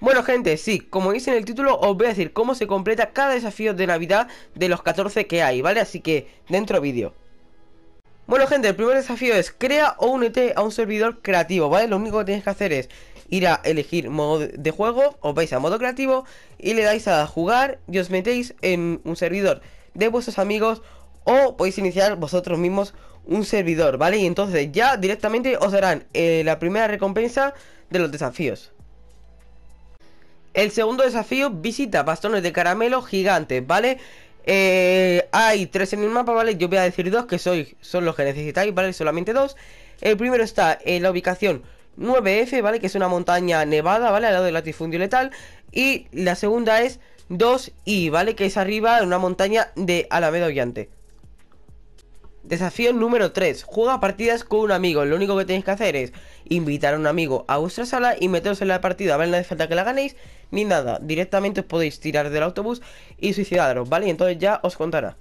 Bueno gente, sí, como dice en el título os voy a decir cómo se completa cada desafío de Navidad de los 14 que hay, ¿vale? Así que dentro vídeo. Bueno gente, el primer desafío es crea o únete a un servidor creativo, ¿vale? Lo único que tenéis que hacer es ir a elegir modo de juego, os vais a modo creativo y le dais a jugar y os metéis en un servidor de vuestros amigos o podéis iniciar vosotros mismos un servidor, ¿vale? Y entonces ya directamente os darán eh, la primera recompensa de los desafíos. El segundo desafío, visita bastones de caramelo gigantes, ¿vale? Eh, hay tres en el mapa, ¿vale? Yo voy a decir dos, que soy, son los que necesitáis, ¿vale? Solamente dos. El primero está en la ubicación 9F, ¿vale? Que es una montaña nevada, ¿vale? Al lado del latifundio letal. Y la segunda es 2I, ¿vale? Que es arriba en una montaña de Alameda Ollante. Desafío número 3. Juega partidas con un amigo. Lo único que tenéis que hacer es invitar a un amigo a vuestra sala y meteros en la partida. ¿Vale? No hace falta que la ganéis ni nada. Directamente os podéis tirar del autobús y suicidaros, ¿vale? Y entonces ya os contará.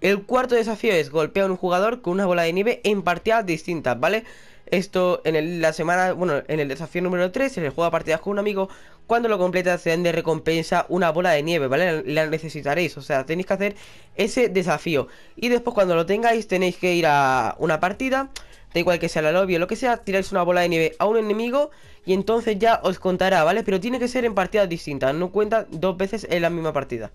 El cuarto desafío es golpear a un jugador con una bola de nieve en partidas distintas, ¿vale? Esto en la semana, bueno, en el desafío número 3 el juego juega partidas con un amigo. Cuando lo completas se dan de recompensa una bola de nieve, ¿vale? La necesitaréis, o sea, tenéis que hacer ese desafío. Y después cuando lo tengáis tenéis que ir a una partida, da igual que sea la lobby o lo que sea, tiráis una bola de nieve a un enemigo y entonces ya os contará, ¿vale? Pero tiene que ser en partidas distintas, no cuenta dos veces en la misma partida.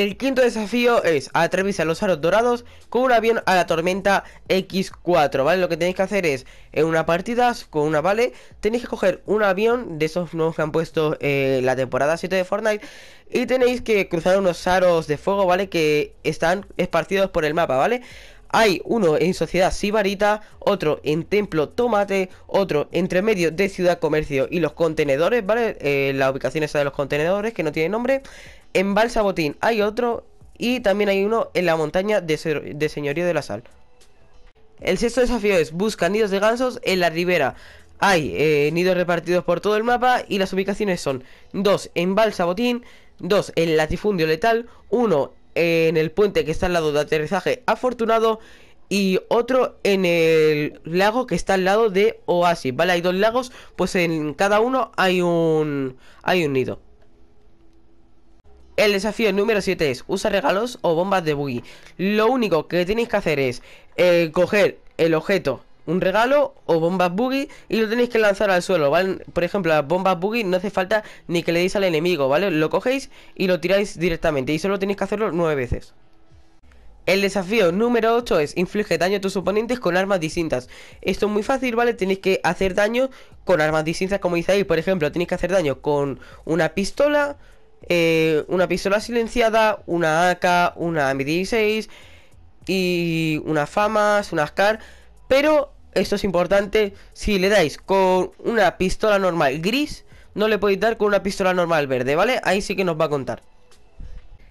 El quinto desafío es Atravesar los aros dorados con un avión a la tormenta X4, ¿vale? Lo que tenéis que hacer es, en una partida, con una, ¿vale? Tenéis que coger un avión de esos nuevos que han puesto eh, la temporada 7 de Fortnite y tenéis que cruzar unos aros de fuego, ¿vale? Que están esparcidos por el mapa, ¿vale? Hay uno en Sociedad Sibarita, otro en Templo Tomate, otro entre medio de Ciudad Comercio y los contenedores, ¿vale? Eh, la ubicación esa de los contenedores que no tiene nombre. En Botín hay otro y también hay uno en la montaña de, Señorío de la Sal. El sexto desafío es busca nidos de gansos en la ribera. Hay eh, nidos repartidos por todo el mapa y las ubicaciones son 2 en Botín, 2 en Latifundio Letal, uno en el puente que está al lado de aterrizaje afortunado y otro en el lago que está al lado de Oasis, ¿vale? Hay dos lagos, pues en cada uno hay un hay un nido. El desafío número 7 es usa regalos o bombas de buggy Lo único que tenéis que hacer es eh, coger el objeto, un regalo o bombas buggy y lo tenéis que lanzar al suelo, ¿vale? Por ejemplo, las bombas buggy no hace falta ni que le deis al enemigo, ¿vale? Lo cogéis y lo tiráis directamente y solo tenéis que hacerlo nueve veces. El desafío número 8 es inflige daño a tus oponentes con armas distintas. Esto es muy fácil, ¿vale? Tenéis que hacer daño con armas distintas, como dice ahí. Por ejemplo, tenéis que hacer daño con una pistola, eh, una pistola silenciada, una AK, una M16 y una FAMAS, unas CAR. Pero esto es importante, si le dais con una pistola normal gris, no le podéis dar con una pistola normal verde, ¿vale? Ahí sí que nos va a contar.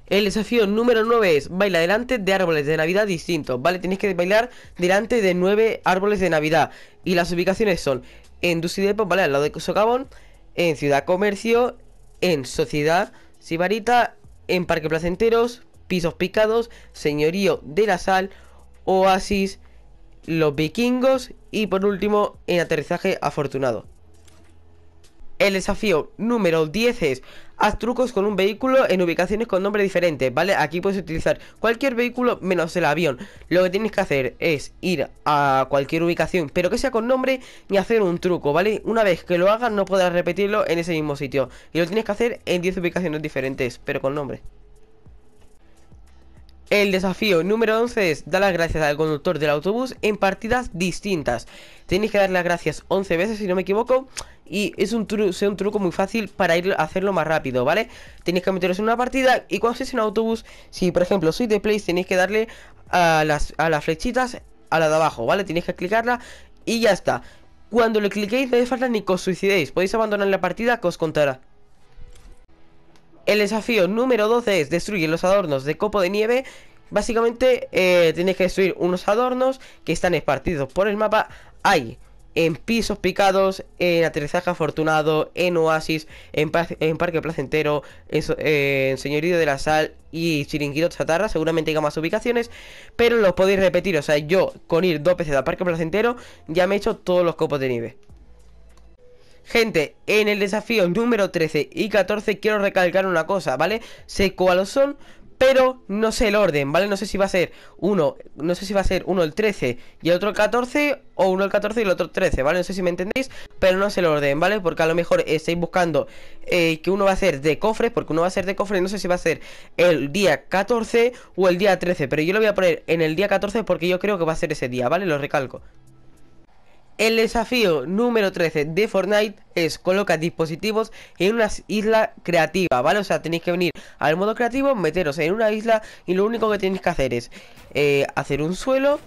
El desafío número 9 es baila delante de árboles de Navidad distintos, ¿vale? Tenéis que bailar delante de 9 árboles de Navidad. Y las ubicaciones son en Dusidepo, ¿vale? Al lado de Socavón, en Ciudad Comercio, en Sociedad Sibarita, en Parque Placenteros, Pisos Picados, Señorío de la Sal, Oasis, Los Vikingos y por último en Aterrizaje Afortunado. El desafío número 10 es Haz trucos con un vehículo en ubicaciones con nombre diferente, ¿vale? Aquí puedes utilizar cualquier vehículo menos el avión. Lo que tienes que hacer es ir a cualquier ubicación, pero que sea con nombre y hacer un truco, ¿vale? Una vez que lo hagas no podrás repetirlo en ese mismo sitio. Y lo tienes que hacer en 10 ubicaciones diferentes, pero con nombre. El desafío número 11 es dar las gracias al conductor del autobús en partidas distintas. Tenéis que dar las gracias 11 veces, si no me equivoco. Y es un, un truco muy fácil para ir a hacerlo más rápido, ¿vale? Tenéis que meteros en una partida y cuando estéis en autobús, si por ejemplo sois de place, tenéis que darle a las, flechitas a la de abajo, ¿vale? Tenéis que clicarla y ya está. Cuando le cliquéis, no hace falta ni que os suicidéis. Podéis abandonar la partida que os contará. El desafío número 12 es destruir los adornos de copo de nieve. Básicamente eh, tenéis que destruir unos adornos que están esparcidos por el mapa. Hay en pisos picados, en aterrizaje afortunado, en oasis, en, parque placentero, en, señorío de la sal y chiringuito chatarra. Seguramente hay más ubicaciones, pero los podéis repetir. O sea, yo con ir dos veces al parque placentero ya me he hecho todos los copos de nieve. Gente, en el desafío número 13 y 14 quiero recalcar una cosa, ¿vale? Sé cuáles son, pero no sé el orden, ¿vale? No sé si va a ser uno, no sé si va a ser uno el 13 y el otro el 14 o uno el 14 y el otro el 13, ¿vale? No sé si me entendéis, pero no sé el orden, ¿vale? Porque a lo mejor estáis buscando eh, que uno va a ser de cofres, porque uno va a ser de cofres, no sé si va a ser el día 14 o el día 13, pero yo lo voy a poner en el día 14 porque yo creo que va a ser ese día, ¿vale? Lo recalco. El desafío número 13 de Fortnite es colocar dispositivos en una isla creativa, ¿vale? O sea, tenéis que venir al modo creativo, meteros en una isla y lo único que tenéis que hacer es eh, hacer un suelo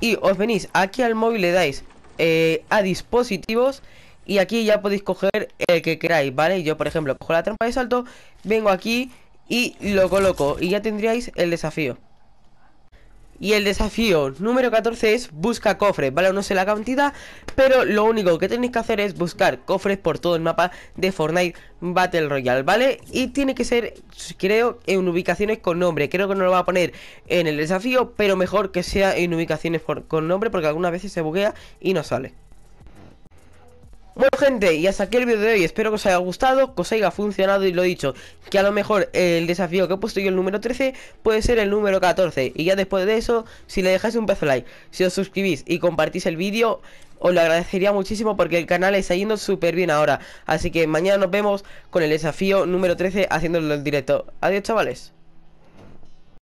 y os venís aquí al móvil, le dais eh, a dispositivos y aquí ya podéis coger el que queráis, ¿vale? Yo, por ejemplo, cojo la trampa de salto, vengo aquí y lo coloco y ya tendríais el desafío. Y el desafío número 14 es busca cofres, ¿vale? No sé la cantidad, pero lo único que tenéis que hacer es buscar cofres por todo el mapa de Fortnite Battle Royale, ¿vale? Y tiene que ser, creo, en ubicaciones con nombre. Creo que no lo va a poner en el desafío, pero mejor que sea en ubicaciones con nombre porque algunas veces se buguea y no sale. Bueno gente, y hasta aquí el vídeo de hoy, espero que os haya gustado, que os haya funcionado y lo he dicho, que a lo mejor el desafío que he puesto yo el número 13 puede ser el número 14 y ya después de eso, si le dejáis un pedazo like, si os suscribís y compartís el vídeo, os lo agradecería muchísimo porque el canal está yendo súper bien ahora, así que mañana nos vemos con el desafío número 13 haciéndolo en directo, adiós chavales.